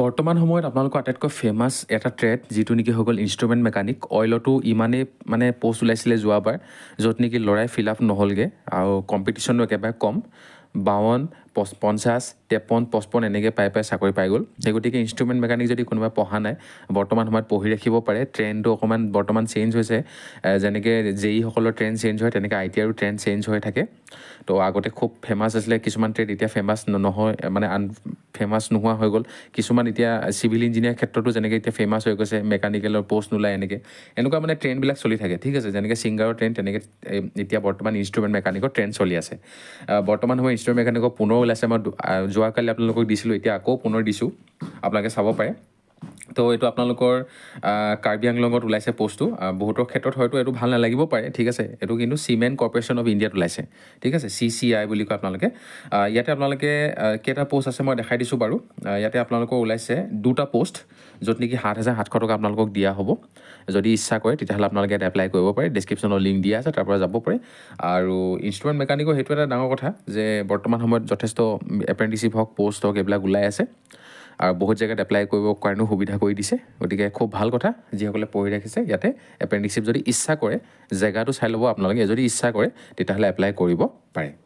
বৰ্তমান সময়ত আপোনালোকৰ আটাইতকৈ ফেমাছ এটা ট্ৰেড যিটো নেকি হৈ গ'ল ইনষ্ট্ৰুমেণ্ট মেকানিক অইলতো ইমানেই মানে প'ষ্ট ওলাইছিলে যোৱাবাৰ য'ত নেকি ল'ৰাই ফিল আপ নহ'লগৈ আৰু কম্পিটিশ্যনো একেবাৰে কম বাৱন পঞ্চাছ তেপন পঁচপন্ন এনেকৈ পাই পাই চাকৰি পাই গ'ল সেই গতিকে ইনষ্ট্ৰুমেণ্ট মেকানিক যদি কোনোবাই পঢ়া নাই বৰ্তমান সময়ত পঢ়ি ৰাখিব পাৰে ট্ৰেণ্ডটো অকণমান বৰ্তমান চেঞ্জ হৈছে যেনেকৈ জে ইসকলৰ ট্ৰেণ্ড চেঞ্জ হয় তেনেকৈ আই টি আৰু ট্ৰেণ্ড চেঞ্জ হৈ থাকে তো আগতে খুব ফেমাছ আছিলে কিছুমান ট্ৰেড এতিয়া ফেমাছ নহয় মানে আন ফেমাছ নোহোৱা হৈ গ'ল কিছুমান এতিয়া চিভিল ইঞ্জিনিয়াৰ ক্ষেত্ৰতো যেনেকৈ এতিয়া ফেমাছ হৈ গৈছে মেকানিকেলৰ পষ্ট নোলায় এনেকৈ এনেকুৱা মানে ট্ৰেণ্ডবিলাক চলি থাকে ঠিক আছে যেনেকৈ ছিংগাৰৰ ট্ৰেণ্ড তেনেকৈ এতিয়া বৰ্তমান ইনষ্ট্ৰুমেণ্ট মেকানিকৰ ট্ৰেণ্ড চলি আছে বৰ্তমান সময়ত ইনষ্ট্ৰুমেণ্ট মেকানিকৰ পুনৰ ওলাইছে মই যোৱাকালি আপোনালোকক দিছিলোঁ এতিয়া আকৌ পুনৰ দিছোঁ আপোনালোকে চাব পাৰে তো এইটো আপোনালোকৰ কাৰ্বি আংলঙত ওলাইছে পষ্টটো বহুতৰ ক্ষেত্ৰত হয়তো এইটো ভাল নালাগিব পাৰে ঠিক আছে এইটো কিন্তু চিমেণ্ট কৰ্পৰেশ্যন অফ ইণ্ডিয়াত ওলাইছে ঠিক আছে চি চি আই বুলি কয় আপোনালোকে ইয়াতে আপোনালোকে কেইটা পষ্ট আছে মই দেখাই দিছোঁ বাৰু ইয়াতে আপোনালোকৰ ওলাইছে দুটা পষ্ট য'ত নেকি সাত হাজাৰ সাতশ টকা আপোনালোকক দিয়া হ'ব যদি ইচ্ছা কৰে তেতিয়াহ'লে আপোনালোকে ইয়াত এপ্লাই কৰিব পাৰে ডেছক্ৰিপশ্যনৰ লিংক দিয়া আছে তাৰপৰা যাব পাৰে আৰু ইনষ্ট্ৰুমেণ্ট মেকানিকৰ সেইটো এটা ডাঙৰ কথা যে বৰ্তমান সময়ত যথেষ্ট এপ্ৰেণ্টিছিপ হওক পষ্ট হওক এইবিলাক ওলাই আছে আৰু বহুত জেগাত এপ্লাই কৰিব কাৰণেও সুবিধা কৰি দিছে গতিকে খুব ভাল কথা যিসকলে পঢ়ি ৰাখিছে ইয়াতে এপ্ৰেণ্টিছশ্বিপ যদি ইচ্ছা কৰে জেগাটো চাই ল'ব আপোনালোকে যদি ইচ্ছা কৰে তেতিয়াহ'লে এপ্লাই কৰিব পাৰে